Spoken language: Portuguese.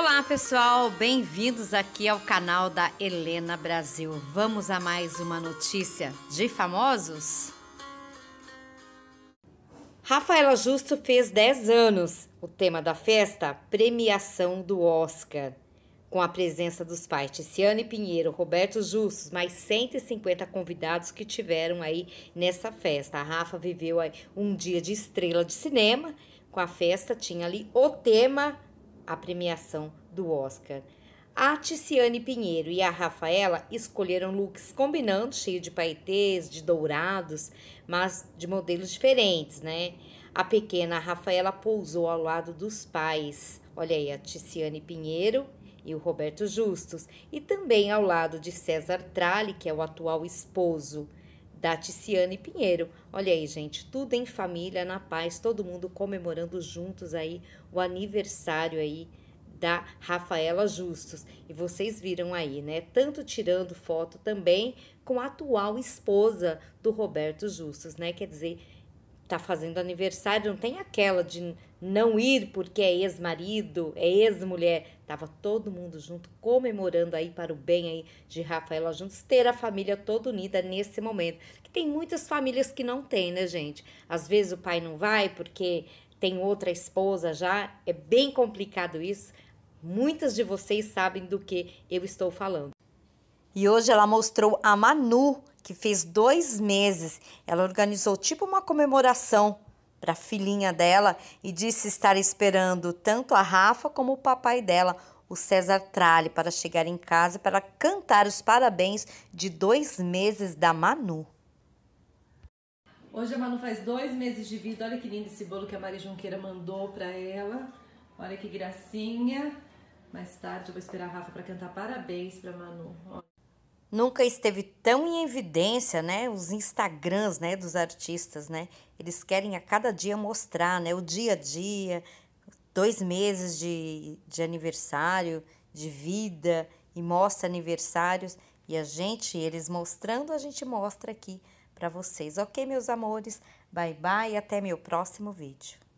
Olá pessoal, bem-vindos aqui ao canal da Helena Brasil. Vamos a mais uma notícia de famosos? Rafaela Justo fez 10 anos. O tema da festa, premiação do Oscar. Com a presença dos pais Tiziane Pinheiro, Roberto Justo, mais 150 convidados que tiveram aí nessa festa. A Rafa viveu um dia de estrela de cinema. Com a festa tinha ali o tema a premiação do Oscar. A Ticiane Pinheiro e a Rafaela escolheram looks combinando, cheio de paetês, de dourados, mas de modelos diferentes, né? A pequena Rafaela pousou ao lado dos pais. Olha aí, a Ticiane Pinheiro e o Roberto Justus, e também ao lado de César Tralli, que é o atual esposo da Ticiane Pinheiro. Olha aí, gente, tudo em família, na paz, todo mundo comemorando juntos aí o aniversário aí da Rafaela Justus. E vocês viram aí, né? Tanto tirando foto também com a atual esposa do Roberto Justus, né? Quer dizer, tá fazendo aniversário, não tem aquela de não ir porque é ex-marido, é ex-mulher. Tava todo mundo junto comemorando aí para o bem aí de Rafaela Juntos, ter a família toda unida nesse momento. Que tem muitas famílias que não tem, né, gente? Às vezes o pai não vai porque tem outra esposa já, é bem complicado isso. Muitas de vocês sabem do que eu estou falando. E hoje ela mostrou a Manu que fez dois meses, ela organizou tipo uma comemoração para a filhinha dela e disse estar esperando tanto a Rafa como o papai dela, o César Tralli, para chegar em casa para cantar os parabéns de dois meses da Manu. Hoje a Manu faz dois meses de vida. Olha que lindo esse bolo que a Maria Junqueira mandou para ela. Olha que gracinha. Mais tarde eu vou esperar a Rafa para cantar parabéns para Manu. Olha nunca esteve tão em evidência, né? Os Instagrams, né, dos artistas, né? Eles querem a cada dia mostrar, né, o dia a dia, dois meses de, de aniversário, de vida e mostra aniversários e a gente, eles mostrando, a gente mostra aqui para vocês. OK, meus amores? Bye bye e até meu próximo vídeo.